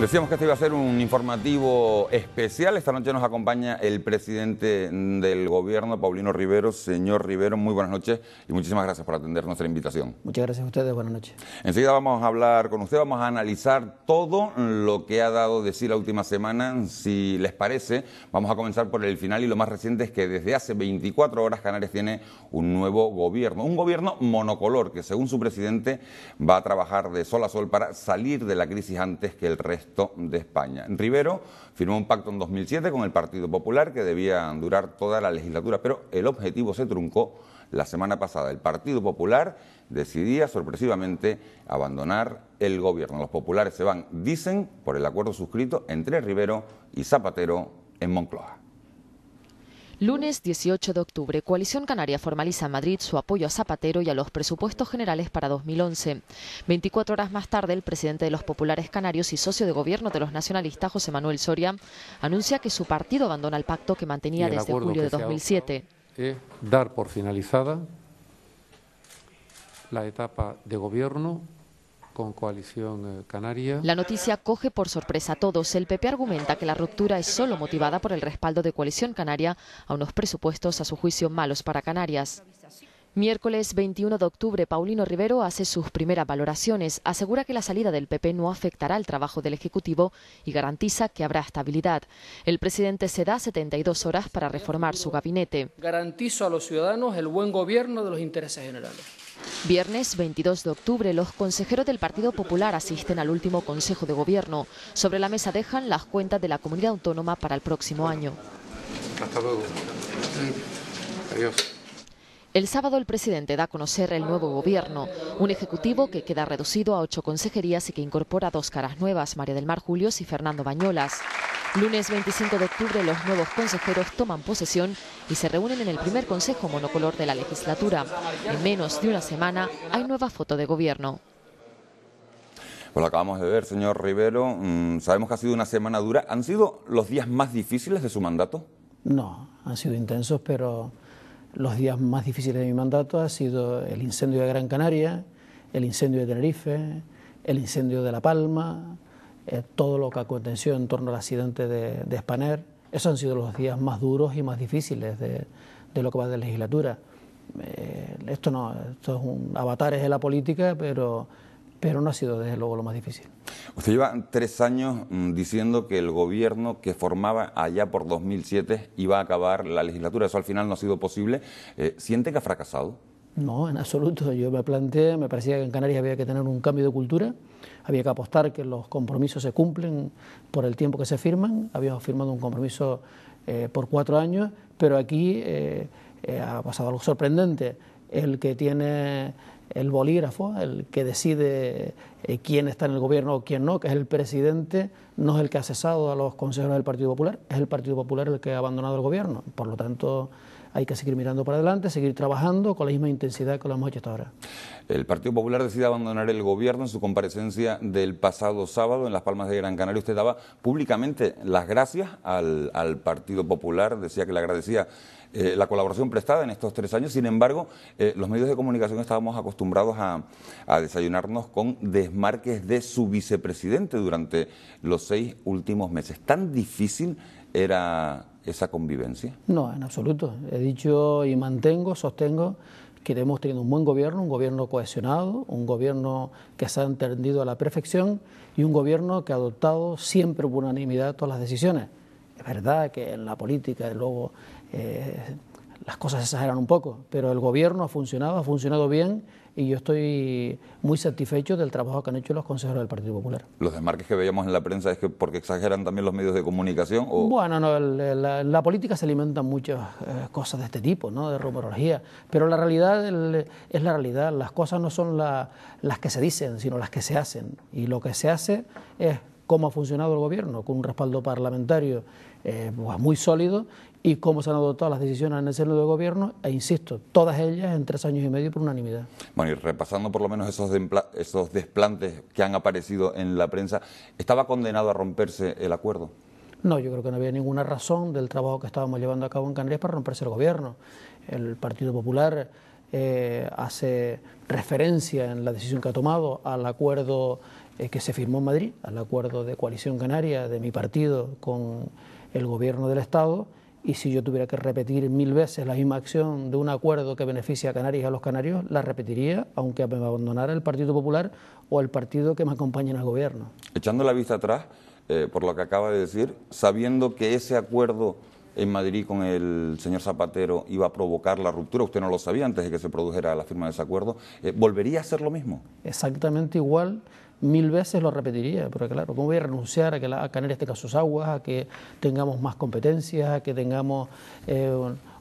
Decíamos que este iba a ser un informativo especial. Esta noche nos acompaña el presidente del gobierno, Paulino Rivero. Señor Rivero, muy buenas noches y muchísimas gracias por atender nuestra invitación. Muchas gracias a ustedes, buenas noches. Enseguida vamos a hablar con usted, vamos a analizar todo lo que ha dado de sí la última semana. Si les parece, vamos a comenzar por el final y lo más reciente es que desde hace 24 horas Canarias tiene un nuevo gobierno, un gobierno monocolor que según su presidente va a trabajar de sol a sol para salir de la crisis antes que el resto de España. Rivero firmó un pacto en 2007 con el Partido Popular que debía durar toda la legislatura, pero el objetivo se truncó la semana pasada. El Partido Popular decidía sorpresivamente abandonar el gobierno. Los populares se van, dicen, por el acuerdo suscrito entre Rivero y Zapatero en Moncloa. Lunes 18 de octubre, Coalición Canaria formaliza en Madrid su apoyo a Zapatero y a los presupuestos generales para 2011. 24 horas más tarde, el presidente de los Populares Canarios y socio de gobierno de los nacionalistas, José Manuel Soria, anuncia que su partido abandona el pacto que mantenía desde julio de 2007. dar por finalizada la etapa de gobierno eh, la noticia coge por sorpresa a todos. El PP argumenta que la ruptura es solo motivada por el respaldo de Coalición Canaria a unos presupuestos a su juicio malos para Canarias. Miércoles 21 de octubre, Paulino Rivero hace sus primeras valoraciones, asegura que la salida del PP no afectará el trabajo del Ejecutivo y garantiza que habrá estabilidad. El presidente se da 72 horas para reformar su gabinete. Garantizo a los ciudadanos el buen gobierno de los intereses generales. Viernes 22 de octubre, los consejeros del Partido Popular asisten al último Consejo de Gobierno. Sobre la mesa dejan las cuentas de la comunidad autónoma para el próximo año. Hasta luego. Adiós. El sábado el presidente da a conocer el nuevo gobierno, un ejecutivo que queda reducido a ocho consejerías y que incorpora dos caras nuevas, María del Mar Julios y Fernando Bañolas. Lunes 25 de octubre los nuevos consejeros toman posesión y se reúnen en el primer Consejo Monocolor de la legislatura. En menos de una semana hay nueva foto de gobierno. Pues lo acabamos de ver, señor Rivero. Mm, sabemos que ha sido una semana dura. ¿Han sido los días más difíciles de su mandato? No, han sido intensos, pero los días más difíciles de mi mandato ha sido el incendio de Gran Canaria, el incendio de Tenerife, el incendio de La Palma, eh, todo lo que aconteció en torno al accidente de, de Spanair. Esos han sido los días más duros y más difíciles de, de lo que va de legislatura. Eh, esto no, esto es un avatar de la política, pero, pero no ha sido desde luego lo más difícil. Usted lleva tres años mm, diciendo que el gobierno que formaba allá por 2007 iba a acabar la legislatura. Eso al final no ha sido posible. Eh, ¿Siente que ha fracasado? No, en absoluto. Yo me planteé, me parecía que en Canarias había que tener un cambio de cultura, había que apostar que los compromisos se cumplen por el tiempo que se firman. Habíamos firmado un compromiso eh, por cuatro años, pero aquí eh, eh, ha pasado algo sorprendente. El que tiene el bolígrafo, el que decide quién está en el gobierno o quién no, que es el presidente, no es el que ha cesado a los consejeros del Partido Popular, es el Partido Popular el que ha abandonado el gobierno. Por lo tanto, hay que seguir mirando para adelante, seguir trabajando con la misma intensidad que lo hemos hecho hasta ahora. El Partido Popular decide abandonar el gobierno en su comparecencia del pasado sábado en Las Palmas de Gran Canaria. Usted daba públicamente las gracias al, Partido Popular, decía que le agradecía eh, la colaboración prestada en estos tres años. Sin embargo, eh, los medios de comunicación estábamos acostumbrados a, a, desayunarnos con desmarques de su vicepresidente durante los seis últimos meses. ¿Tan difícil era esa convivencia? No, en absoluto. He dicho y mantengo, sostengo que hemos tenido un buen gobierno, un gobierno cohesionado, un gobierno que se ha entendido a la perfección y un gobierno que ha adoptado siempre por unanimidad todas las decisiones. Es verdad que en la política, luego, eh, las cosas exageran un poco, pero el gobierno ha funcionado, ha funcionado bien y yo estoy muy satisfecho del trabajo que han hecho los consejeros del Partido Popular. ¿Los desmarques que veíamos en la prensa es que porque exageran también los medios de comunicación? Bueno, no, la, política se alimenta muchas eh, cosas de este tipo, ¿no? de rumorología, pero la realidad es la realidad, las cosas no son las que se dicen, sino las que se hacen, y lo que se hace es cómo ha funcionado el gobierno, con un respaldo parlamentario eh, pues, muy sólido y cómo se han adoptado las decisiones en el seno del gobierno, e insisto, todas ellas en tres años y medio por unanimidad. Bueno, y repasando por lo menos esos, esos desplantes que han aparecido en la prensa, ¿estaba condenado a romperse el acuerdo? No, yo creo que no había ninguna razón del trabajo que estábamos llevando a cabo en Canarias para romperse el gobierno. El Partido Popular eh, hace referencia en la decisión que ha tomado al acuerdo eh, que se firmó en Madrid, al acuerdo de coalición canaria de mi partido con el gobierno del Estado. Y si yo tuviera que repetir mil veces la misma acción de un acuerdo que beneficia a Canarias y a los canarios, la repetiría, aunque me abandonara el Partido Popular o el partido que me acompañe en el gobierno. Echando la vista atrás, eh, por lo que acaba de decir, sabiendo que ese acuerdo en Madrid con el señor Zapatero iba a provocar la ruptura, usted no lo sabía antes de que se produjera la firma de ese acuerdo, eh, ¿volvería a hacer lo mismo? Exactamente igual mil veces lo repetiría, pero claro, ¿cómo voy a renunciar a que la Canarias tenga sus aguas, a que tengamos más competencias, a que tengamos eh,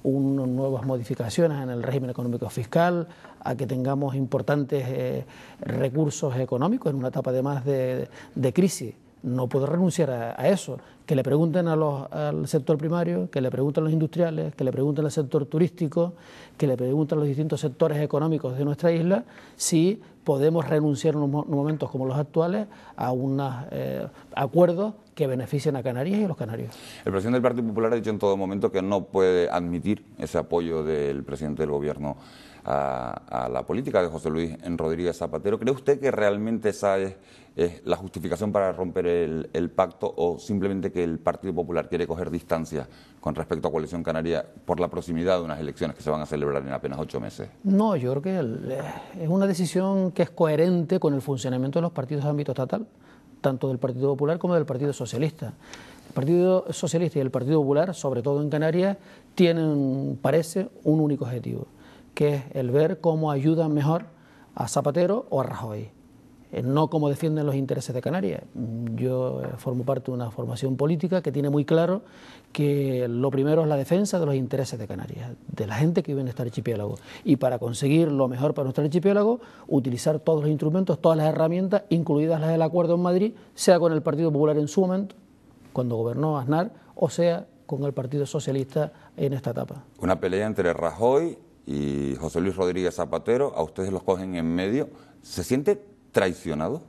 nuevas modificaciones en el régimen económico fiscal, a que tengamos importantes eh, recursos económicos en una etapa además de, de crisis? no puedo renunciar a, eso. Que le pregunten al sector primario, que le pregunten a los industriales, que le pregunten al sector turístico, que le pregunten a los distintos sectores económicos de nuestra isla si podemos renunciar en momentos como los actuales a unos eh, acuerdos que beneficien a Canarias y a los canarios. El presidente del Partido Popular ha dicho en todo momento que no puede admitir ese apoyo del presidente del Gobierno a, la política de José Luis en Rodríguez Zapatero. ¿Cree usted que realmente esa es, la justificación para romper el, pacto o simplemente que el Partido Popular quiere coger distancia con respecto a Coalición Canaria por la proximidad de unas elecciones que se van a celebrar en apenas ocho meses? No, yo creo que eh, es una decisión que es coherente con el funcionamiento de los partidos de ámbito estatal, tanto del Partido Popular como del Partido Socialista. El Partido Socialista y el Partido Popular, sobre todo en Canarias, tienen, parece, un único objetivo que es el ver cómo ayudan mejor a Zapatero o a Rajoy, eh, no cómo defienden los intereses de Canarias. Mm, yo eh, formo parte de una formación política que tiene muy claro que lo primero es la defensa de los intereses de Canarias, de la gente que vive en este archipiélago. Y para conseguir lo mejor para nuestro archipiélago, utilizar todos los instrumentos, todas las herramientas, incluidas las del acuerdo en Madrid, sea con el Partido Popular en su momento, cuando gobernó Aznar, o sea con el Partido Socialista en esta etapa. Una pelea entre Rajoy y José Luis Rodríguez Zapatero, a ustedes los cogen en medio, ¿se siente traicionado?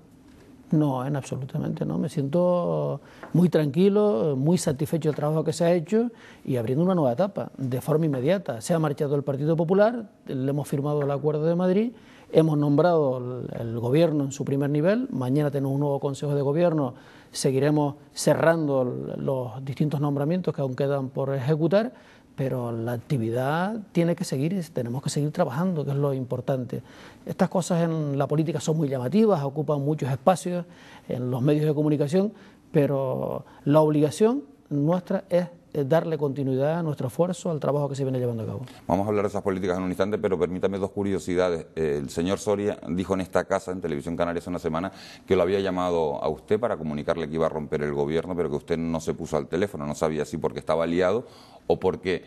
No, en absolutamente no. Me siento muy tranquilo, muy satisfecho del trabajo que se ha hecho y abriendo una nueva etapa de forma inmediata. Se ha marchado el Partido Popular, le hemos firmado el Acuerdo de Madrid, hemos nombrado el gobierno en su primer nivel, mañana tenemos un nuevo Consejo de Gobierno, seguiremos cerrando los distintos nombramientos que aún quedan por ejecutar pero la actividad tiene que seguir y tenemos que seguir trabajando, que es lo importante. Estas cosas en la política son muy llamativas, ocupan muchos espacios en los medios de comunicación, pero la obligación nuestra es darle continuidad a nuestro esfuerzo al trabajo que se viene llevando a cabo. Vamos a hablar de esas políticas en un instante, pero permítame dos curiosidades. Eh, el señor Soria dijo en esta casa, en Televisión Canaria hace una semana que lo había llamado a usted para comunicarle que iba a romper el gobierno, pero que usted no se puso al teléfono, no sabía si porque estaba liado o porque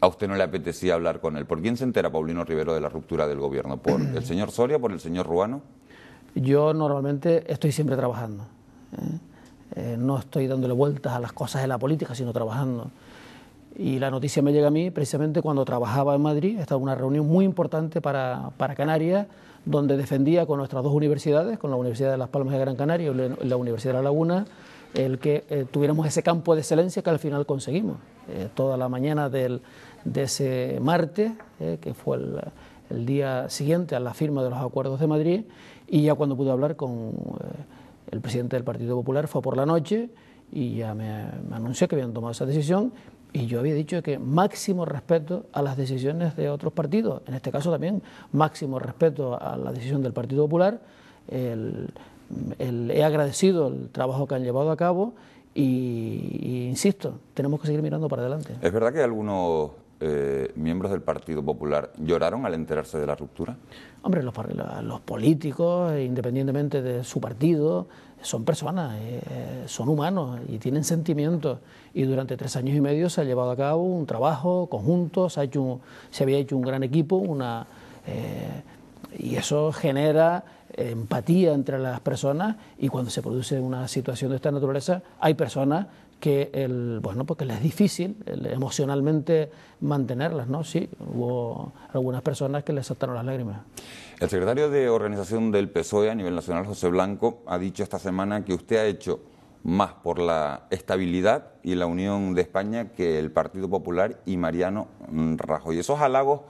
a usted no le apetecía hablar con él. ¿Por quién se entera Paulino Rivero de la ruptura del gobierno? ¿Por el señor Soria, por el señor Ruano? Yo normalmente estoy siempre trabajando. ¿eh? Eh, no estoy dándole vueltas a las cosas de la política, sino trabajando. Y la noticia me llega a mí precisamente cuando trabajaba en Madrid, estaba en una reunión muy importante para, Canarias, donde defendía con nuestras dos universidades, con la Universidad de Las Palmas de Gran Canaria y la Universidad de La Laguna, el que eh, tuviéramos ese campo de excelencia que al final conseguimos. Eh, toda la mañana de ese martes, que fue el, día siguiente a la firma de los acuerdos de Madrid, y ya cuando pude hablar con el presidente del Partido Popular fue por la noche y ya me, anunció que habían tomado esa decisión y yo había dicho que máximo respeto a las decisiones de otros partidos, en este caso también máximo respeto a la decisión del Partido Popular, he agradecido el trabajo que han llevado a cabo y, insisto, tenemos que seguir mirando para adelante. Es verdad que algunos eh, miembros del Partido Popular lloraron al enterarse de la ruptura? Hombre, los, políticos, independientemente de su partido, son personas, eh, son humanos y tienen sentimientos. Y durante tres años y medio se ha llevado a cabo un trabajo conjunto, se, ha hecho, se había hecho un gran equipo, una, eh, y eso genera empatía entre las personas y cuando se produce una situación de esta naturaleza hay personas que el, bueno, porque es difícil emocionalmente mantenerlas, ¿no? Sí, hubo algunas personas que les saltaron las lágrimas. El secretario de Organización del PSOE a nivel nacional, José Blanco, ha dicho esta semana que usted ha hecho más por la estabilidad y la unión de España que el Partido Popular y Mariano mm, Rajoy. Esos halagos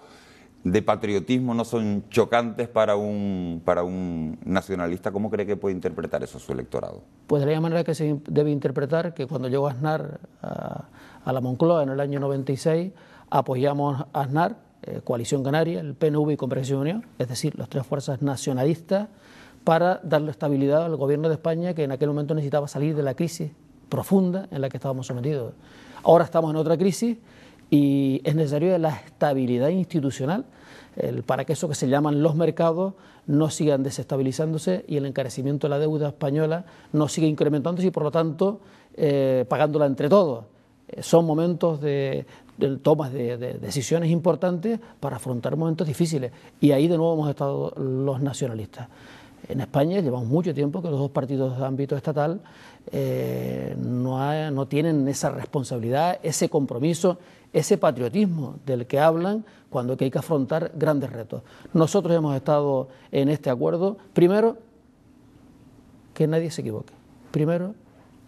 de patriotismo no son chocantes para un, para un nacionalista, ¿cómo cree que puede interpretar eso su electorado? Pues de la manera que se debe interpretar que cuando llegó Aznar a, ah, a la Moncloa en el año 96, apoyamos a Aznar, eh, Coalición Canaria, el PNV y Compresión Unión, es decir, las tres fuerzas nacionalistas, para darle estabilidad al gobierno de España que en aquel momento necesitaba salir de la crisis profunda en la que estábamos sometidos. Ahora estamos en otra crisis y es necesario la estabilidad institucional para que eso que se llaman los mercados no sigan desestabilizándose y el encarecimiento de la deuda española no siga incrementándose y por lo tanto eh, pagándola entre todos. Eh, son momentos de, tomas de, decisiones importantes para afrontar momentos difíciles y ahí de nuevo hemos estado los nacionalistas. En España llevamos mucho tiempo que los dos partidos de ámbito estatal eh, no, no tienen esa responsabilidad, ese compromiso ese patriotismo del que hablan cuando hay que afrontar grandes retos. Nosotros hemos estado en este acuerdo, primero, que nadie se equivoque, primero,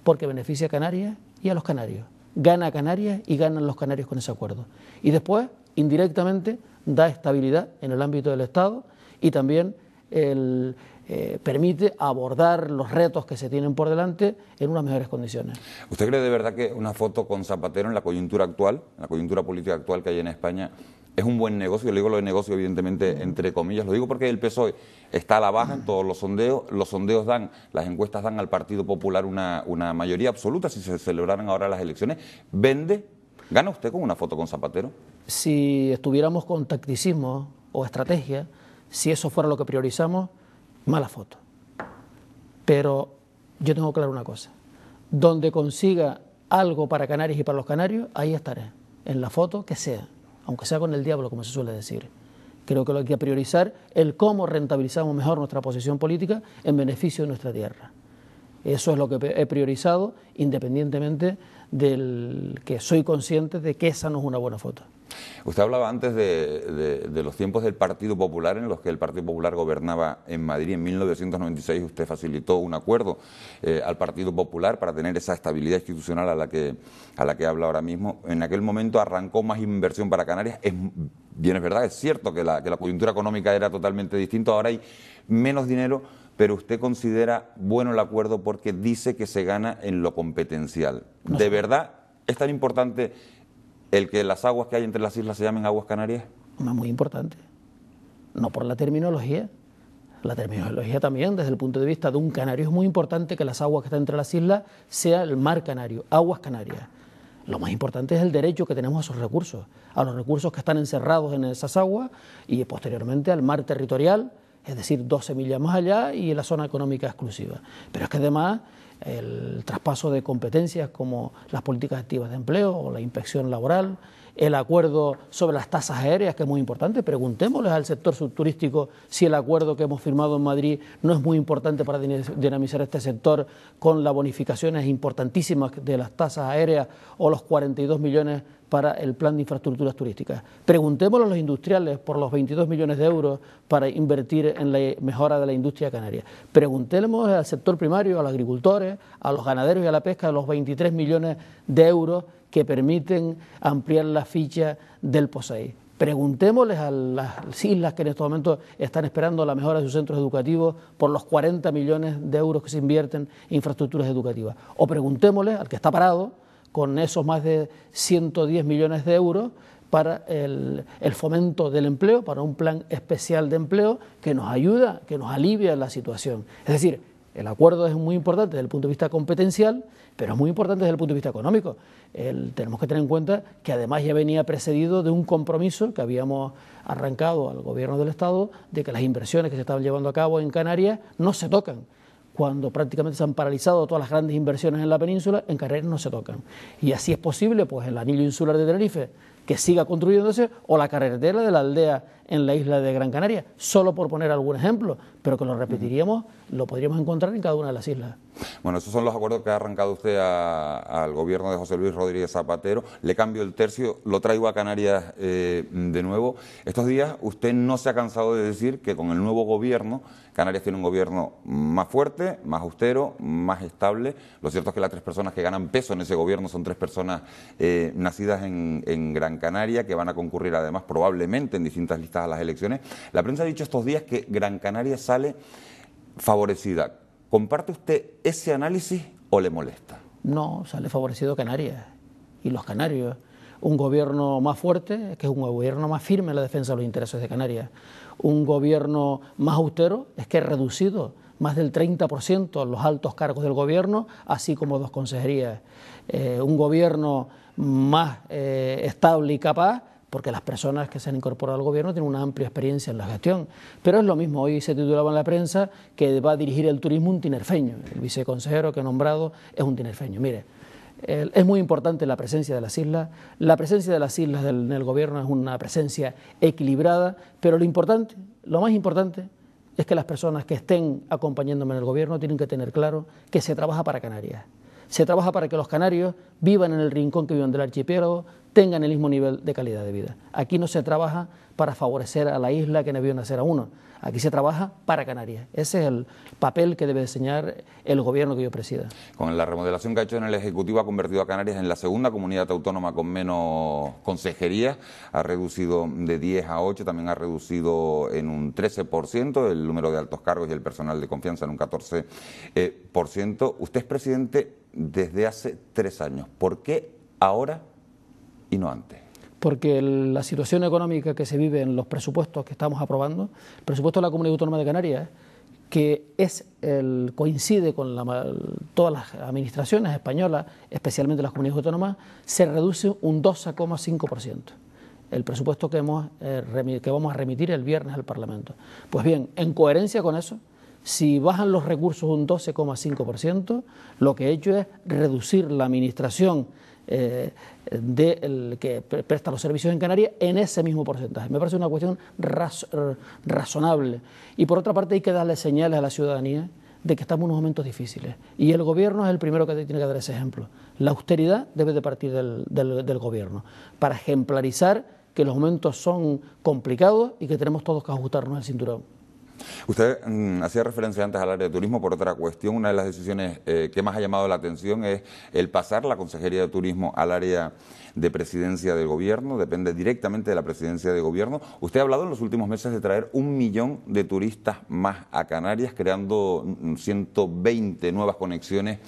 porque beneficia a Canarias y a los canarios. Gana Canarias y ganan los canarios con ese acuerdo. Y después, indirectamente, da estabilidad en el ámbito del Estado y también el, eh, permite abordar los retos que se tienen por delante en unas mejores condiciones. ¿Usted cree de verdad que una foto con Zapatero en la coyuntura actual, en la coyuntura política actual que hay en España, es un buen negocio, le digo lo de negocio evidentemente entre comillas, lo digo porque el PSOE está a la baja en todos los sondeos, los sondeos dan, las encuestas dan al Partido Popular una, una mayoría absoluta, si se celebraran ahora las elecciones, vende, gana usted con una foto con Zapatero. Si estuviéramos con tacticismo o estrategia, si eso fuera lo que priorizamos, mala foto. Pero yo tengo claro una cosa, donde consiga algo para Canarias y para los canarios, ahí estaré, en la foto que sea, aunque sea con el diablo, como se suele decir. Creo que lo hay que priorizar el cómo rentabilizamos mejor nuestra posición política en beneficio de nuestra tierra. Eso es lo que he priorizado, independientemente del que soy consciente de que esa no es una buena foto. Usted hablaba antes de, los tiempos del Partido Popular en los que el Partido Popular gobernaba en Madrid. En 1996 usted facilitó un acuerdo eh, al Partido Popular para tener esa estabilidad institucional a la, que, a la que habla ahora mismo. En aquel momento arrancó más inversión para Canarias. bien es verdad, es cierto que la, que la coyuntura económica era totalmente distinta. Ahora hay menos dinero pero usted considera bueno el acuerdo porque dice que se gana en lo competencial. ¿De verdad es tan importante el que las aguas que hay entre las islas se llamen aguas canarias? Muy importante. No por la terminología. La terminología también, desde el punto de vista de un canario, es muy importante que las aguas que están entre las islas sea el mar canario, aguas canarias. Lo más importante es el derecho que tenemos a esos recursos, a los recursos que están encerrados en esas aguas y posteriormente al mar territorial, es decir, 12 millas más allá y la zona económica exclusiva. Pero es que además el traspaso de competencias como las políticas activas de empleo o la inspección laboral, el acuerdo sobre las tasas aéreas, que es muy importante. Preguntémosles al sector subturístico si el acuerdo que hemos firmado en Madrid no es muy importante para dinamizar este sector con las bonificaciones importantísimas de las tasas aéreas o los 42 millones para el plan de infraestructuras turísticas. Preguntémoslo a los industriales por los 22 millones de euros para invertir en la mejora de la industria canaria. Preguntémoslo al sector primario, a los agricultores, a los ganaderos y a la pesca los 23 millones de euros que permiten ampliar la ficha del POSEI. Preguntémosles a las islas que en estos momentos están esperando la mejora de sus centros educativos por los 40 millones de euros que se invierten en infraestructuras educativas. O preguntémosle al que está parado, con esos más de 110 millones de euros para el, fomento del empleo, para un plan especial de empleo que nos ayuda, que nos alivia la situación. Es decir, el acuerdo es muy importante desde el punto de vista competencial, pero es muy importante desde el punto de vista económico. tenemos que tener en cuenta que además ya venía precedido de un compromiso que habíamos arrancado al gobierno del Estado de que las inversiones que se estaban llevando a cabo en Canarias no se tocan cuando prácticamente se han paralizado todas las grandes inversiones en la península, en carreras no se tocan. Y así es posible, pues, el anillo insular de Tenerife, que siga construyéndose, o la carretera de la aldea en la isla de Gran Canaria, solo por poner algún ejemplo, pero que lo repetiríamos, lo podríamos encontrar en cada una de las islas. Bueno, esos son los acuerdos que ha arrancado usted al gobierno de José Luis Rodríguez Zapatero. Le cambio el tercio, lo traigo a Canarias eh, de nuevo. Estos días usted no se ha cansado de decir que con el nuevo gobierno, Canarias tiene un gobierno más fuerte, más austero, más estable. Lo cierto es que las tres personas que ganan peso en ese gobierno son tres personas eh, nacidas en, en Gran Canaria, que van a concurrir además probablemente en distintas listas a las elecciones. La prensa ha dicho estos días que Gran Canaria sale favorecida. ¿Comparte usted ese análisis o le molesta? No, sale favorecido Canarias y los canarios. Un gobierno más fuerte, que es un gobierno más firme en la defensa de los intereses de Canarias. Un gobierno más austero, es que ha reducido más del 30% los altos cargos del gobierno, así como dos consejerías. Eh, un gobierno más eh, estable y capaz porque las personas que se han incorporado al gobierno tienen una amplia experiencia en la gestión. Pero es lo mismo, hoy se titulaba en la prensa que va a dirigir el turismo un tinerfeño. El viceconsejero que he nombrado es un tinerfeño. Mire, es muy importante la presencia de las islas. La presencia de las islas en el gobierno es una presencia equilibrada, pero lo importante, lo más importante, es que las personas que estén acompañándome en el gobierno tienen que tener claro que se trabaja para Canarias. Se trabaja para que los canarios vivan en el rincón que viven del archipiélago, tengan el mismo nivel de calidad de vida. Aquí no se trabaja para favorecer a la isla que debió nacer a uno, aquí se trabaja para Canarias. Ese es el papel que debe diseñar el gobierno que yo presida. Con la remodelación que ha hecho en el Ejecutivo ha convertido a Canarias en la segunda comunidad autónoma con menos consejerías, ha reducido de 10 a 8, también ha reducido en un 13% el número de altos cargos y el personal de confianza en un 14%. Eh, Usted es presidente desde hace tres años. ¿Por qué ahora? Porque la situación económica que se vive en los presupuestos que estamos aprobando, el presupuesto de la Comunidad Autónoma de Canarias, que es coincide con todas las administraciones españolas, especialmente las comunidades autónomas, se reduce un 12,5% el presupuesto que, hemos, eh, que vamos a remitir el viernes al Parlamento. Pues bien, en coherencia con eso, si bajan los recursos un 12,5%, lo que he hecho es reducir la administración eh, del que presta los servicios en Canarias en ese mismo porcentaje. Me parece una cuestión razonable. Y por otra parte hay que darle señales a la ciudadanía de que estamos en unos momentos difíciles. Y el gobierno es el primero que tiene que dar ese ejemplo. La austeridad debe de partir del, del gobierno para ejemplarizar que los momentos son complicados y que tenemos todos que ajustarnos el cinturón. Usted mm, hacía referencia antes al área de turismo por otra cuestión. Una de las decisiones eh, que más ha llamado la atención es el pasar la Consejería de Turismo al área de presidencia del gobierno, depende directamente de la presidencia de gobierno. Usted ha hablado en los últimos meses de traer un millón de turistas más a Canarias, creando 120 mm, nuevas conexiones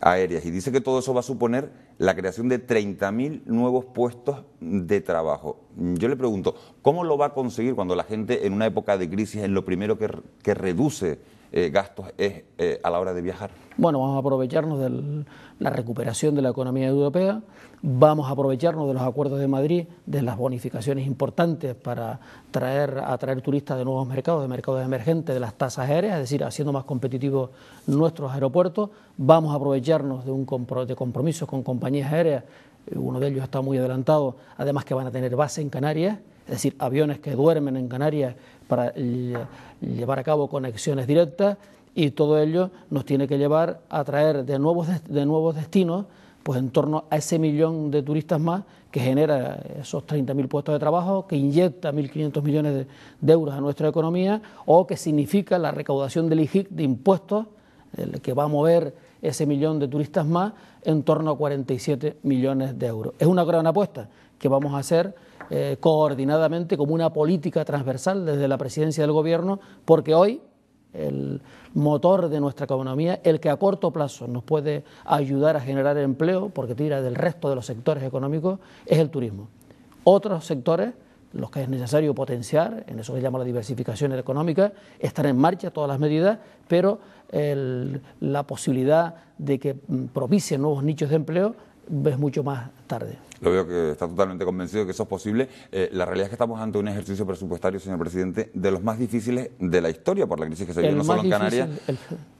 aéreas. Y dice que todo eso va a suponer la creación de 30.000 nuevos puestos de trabajo. Yo le pregunto, ¿cómo lo va a conseguir cuando la gente en una época de crisis es lo primero que, que reduce? Eh, gastos es eh, a la hora de viajar? Bueno, vamos a aprovecharnos de la recuperación de la economía europea, vamos a aprovecharnos de los acuerdos de Madrid, de las bonificaciones importantes para traer, atraer turistas de nuevos mercados, de mercados emergentes, de las tasas aéreas, es decir, haciendo más competitivos nuestros aeropuertos, vamos a aprovecharnos de, un de compromisos con compañías aéreas, eh, uno de ellos está muy adelantado, además que van a tener base en Canarias, es decir, aviones que duermen en Canarias para llevar a cabo conexiones directas y todo ello nos tiene que llevar a traer de nuevos, de nuevos destinos pues en torno a ese millón de turistas más que genera esos 30.000 puestos de trabajo, que inyecta 1.500 millones de, euros a nuestra economía o que significa la recaudación del IGIC de impuestos, que va a mover ese millón de turistas más en torno a 47 millones de euros. Es una gran apuesta que vamos a hacer eh, coordinadamente como una política transversal desde la presidencia del gobierno, porque hoy el motor de nuestra economía, el que a corto plazo nos puede ayudar a generar empleo, porque tira del resto de los sectores económicos, es el turismo. Otros sectores los que es necesario potenciar, en eso se llama la diversificación económica, están en marcha todas las medidas, pero la posibilidad de que mm, propicien nuevos nichos de empleo ves mucho más tarde. Lo veo que está totalmente convencido de que eso es posible. Eh, la realidad es que estamos ante un ejercicio presupuestario, señor presidente, de los más difíciles de la historia por la crisis que se vive no solo en Canarias,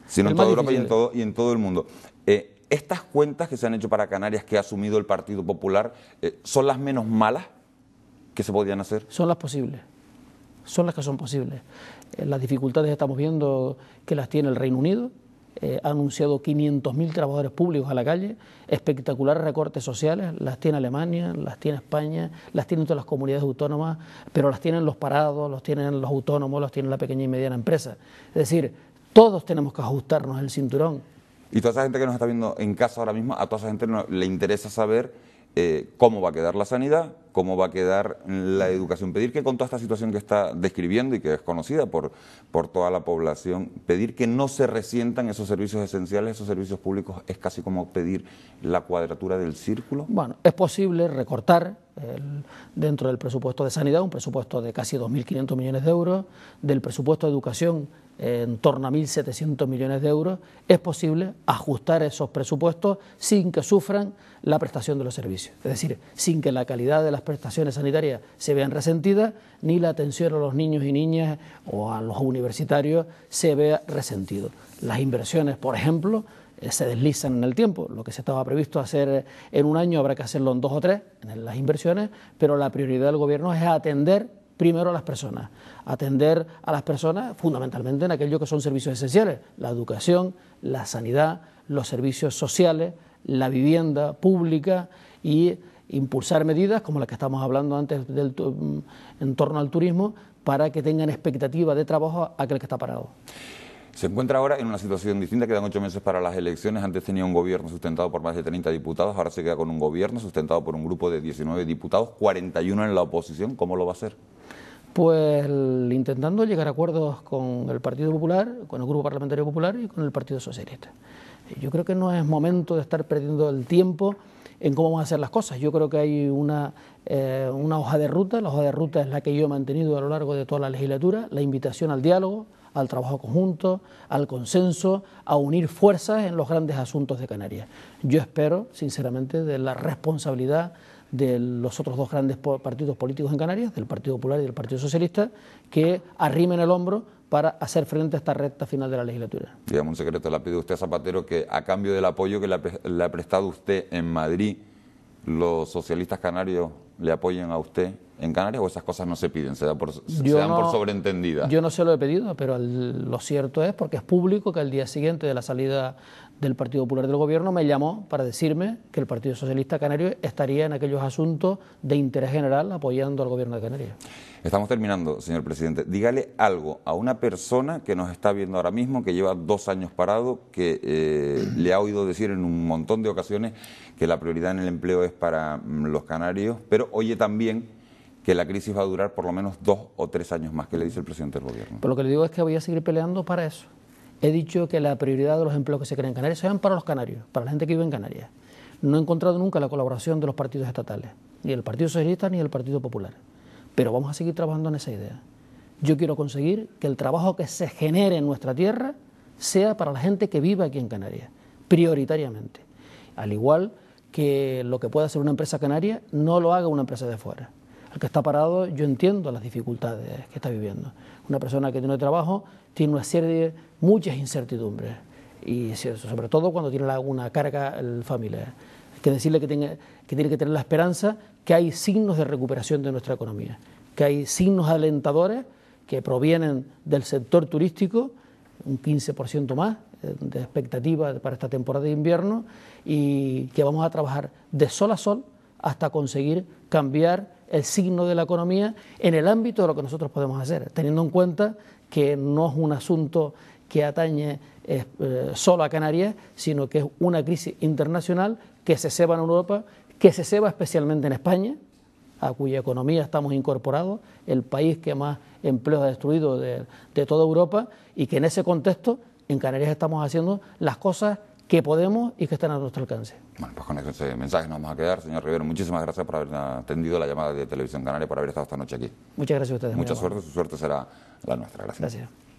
sino en toda Europa y en todo, y en todo el mundo. Eh, ¿Estas cuentas que se han hecho para Canarias que ha asumido el Partido Popular eh, son las menos malas que se podían hacer? Son las posibles, son las que son posibles. las dificultades estamos viendo que las tiene el Reino Unido, eh, ha anunciado 500.000 trabajadores públicos a la calle, espectaculares recortes sociales, las tiene Alemania, las tiene España, las tienen todas las comunidades autónomas, pero las tienen los parados, los tienen los autónomos, los tiene la pequeña y mediana empresa. Es decir, todos tenemos que ajustarnos el cinturón. Y toda esa gente que nos está viendo en casa ahora mismo, a toda esa gente le interesa saber eh, cómo va a quedar la sanidad, cómo va a quedar la educación. Pedir que con toda esta situación que está describiendo y que es conocida por, por toda la población, pedir que no se resientan esos servicios esenciales, esos servicios públicos, es casi como pedir la cuadratura del círculo. Bueno, es posible recortar dentro del presupuesto de sanidad, un presupuesto de casi 2.500 millones de euros, del presupuesto de educación en torno a 1.700 millones de euros, es posible ajustar esos presupuestos sin que sufran la prestación de los servicios. Es decir, sin que la calidad de las prestaciones sanitarias se vean resentidas, ni la atención a los niños y niñas o a los universitarios se vea resentido. Las inversiones, por ejemplo, eh, se deslizan en el tiempo. Lo que se estaba previsto hacer eh, en un año habrá que hacerlo en dos o tres, en las inversiones, pero la prioridad del Gobierno es atender primero a las personas, atender a las personas fundamentalmente en aquellos que son servicios esenciales, la educación, la sanidad, los servicios sociales, la vivienda pública y impulsar medidas como las que estamos hablando antes del, mm, en torno al turismo para que tengan expectativa de trabajo aquel que está parado. Se encuentra ahora en una situación distinta, quedan ocho meses para las elecciones, antes tenía un gobierno sustentado por más de 30 diputados, ahora se queda con un gobierno sustentado por un grupo de 19 diputados, 41 en la oposición, ¿cómo lo va a hacer? Pues intentando llegar a acuerdos con el Partido Popular, con el Grupo Parlamentario Popular y con el Partido Socialista. Yo creo que no es momento de estar perdiendo el tiempo en cómo vamos a hacer las cosas. Yo creo que hay una, eh, una hoja de ruta, la hoja de ruta es la que yo he mantenido a lo largo de toda la legislatura, la invitación al diálogo, al trabajo conjunto, al consenso, a unir fuerzas en los grandes asuntos de Canarias. Yo espero, sinceramente, de la responsabilidad de los otros dos grandes partidos políticos en Canarias, del Partido Popular y del Partido Socialista, que arrimen el hombro para hacer frente a esta recta final de la legislatura. Digamos un secreto, la pide usted a Zapatero que a cambio del apoyo que le ha, prestado usted en Madrid, los socialistas canarios le apoyen a usted en Canarias o esas cosas no se piden, se, da por, dan por sobreentendidas? Yo no se lo he pedido, pero lo cierto es, porque es público, que al día siguiente de la salida del Partido Popular del Gobierno me llamó para decirme que el Partido Socialista Canario estaría en aquellos asuntos de interés general apoyando al Gobierno de Canarias. Estamos terminando, señor presidente. Dígale algo a una persona que nos está viendo ahora mismo, que lleva dos años parado, que eh, le ha oído decir en un montón de ocasiones que la prioridad en el empleo es para mm, los canarios, pero oye también que la crisis va a durar por lo menos dos o tres años más, que le dice el presidente del gobierno. Pero lo que le digo es que voy a seguir peleando para eso. He dicho que la prioridad de los empleos que se creen en Canarias sean para los canarios, para la gente que vive en Canarias. No he encontrado nunca la colaboración de los partidos estatales, ni el Partido Socialista ni el Partido Popular. Pero vamos a seguir trabajando en esa idea. Yo quiero conseguir que el trabajo que se genere en nuestra tierra sea para la gente que vive aquí en Canarias, prioritariamente. Al igual que lo que pueda hacer una empresa canaria, no lo haga una empresa de fuera. El que está parado, yo entiendo las dificultades que está viviendo. Una persona que tiene trabajo tiene una serie, de. muchas incertidumbres, y sobre todo cuando tiene alguna carga familiar. Hay que decirle que, que tiene que tener la esperanza que hay signos de recuperación de nuestra economía, que hay signos alentadores que provienen del sector turístico, un 15% más eh, de expectativas para esta temporada de invierno, y que vamos a trabajar de sol a sol hasta conseguir cambiar el signo de la economía en el ámbito de lo que nosotros podemos hacer, teniendo en cuenta que no es un asunto que atañe eh, eh, solo a Canarias, sino que es una crisis internacional que se ceba en Europa, que se ceba especialmente en España, a cuya economía estamos incorporados, el país que más empleos ha destruido de, de toda Europa, y que en ese contexto en Canarias estamos haciendo las cosas que podemos y que están a nuestro alcance. Bueno, pues con ese mensaje nos vamos a quedar. Señor Rivero, muchísimas gracias por haber atendido la llamada de Televisión Canaria, por haber estado esta noche aquí. Muchas gracias a ustedes. Mucha suerte, su suerte será la nuestra. Gracias.